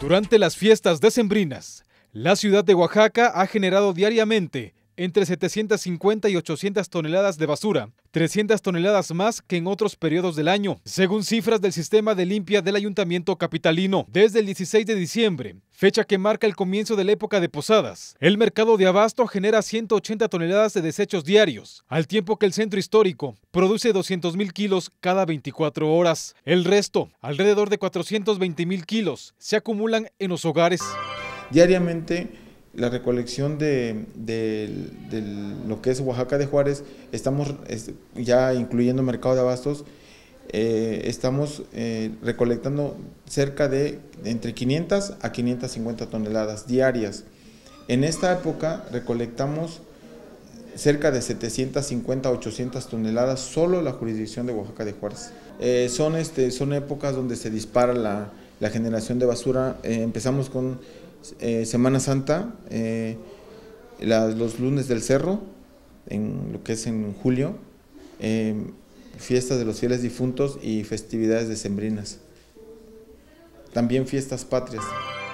Durante las fiestas decembrinas, la ciudad de Oaxaca ha generado diariamente entre 750 y 800 toneladas de basura, 300 toneladas más que en otros periodos del año, según cifras del sistema de limpia del Ayuntamiento Capitalino. Desde el 16 de diciembre, fecha que marca el comienzo de la época de posadas, el mercado de abasto genera 180 toneladas de desechos diarios, al tiempo que el centro histórico produce 200 mil kilos cada 24 horas. El resto, alrededor de 420 mil kilos, se acumulan en los hogares. Diariamente la recolección de, lo que es Oaxaca de Juárez, estamos ya incluyendo mercado de abastos, eh, estamos eh, recolectando cerca de entre 500 a 550 toneladas diarias. En esta época recolectamos cerca de 750 a 800 toneladas solo en la jurisdicción de Oaxaca de Juárez. Eh, son, este, son épocas donde se dispara la, la generación de basura. empezamos con eh, Semana Santa, eh, los lunes del cerro, en lo que es en julio, eh, fiestas de los fieles difuntos y festividades decembrinas. También fiestas patrias.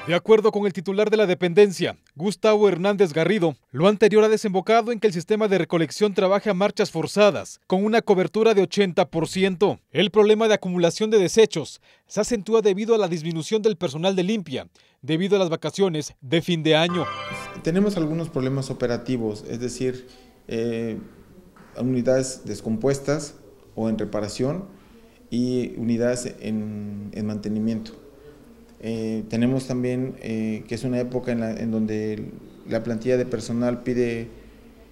De acuerdo con el titular de la dependencia, Gustavo Hernández Garrido, lo anterior ha desembocado en que el sistema de recolección trabaja a marchas forzadas, con una cobertura de 80%. El problema de acumulación de desechos se acentúa debido a la disminución del personal de limpia, debido a las vacaciones de fin de año. Tenemos algunos problemas operativos, es decir, eh, unidades descompuestas o en reparación y unidades en mantenimiento. Eh, tenemos también eh, que es una época en, donde la plantilla de personal pide,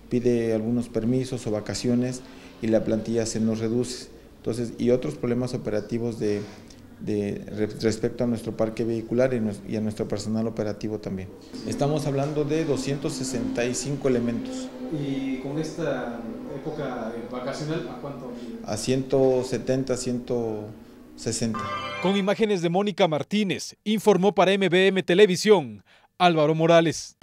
pide algunos permisos o vacaciones y la plantilla se nos reduce. Entonces, y otros problemas operativos de, respecto a nuestro parque vehicular y, a nuestro personal operativo también. Estamos hablando de 265 elementos. ¿Y con esta época eh, vacacional a cuánto? A 170, 100... 60. Con imágenes de Mónica Martínez, informó para MBM Televisión Álvaro Morales.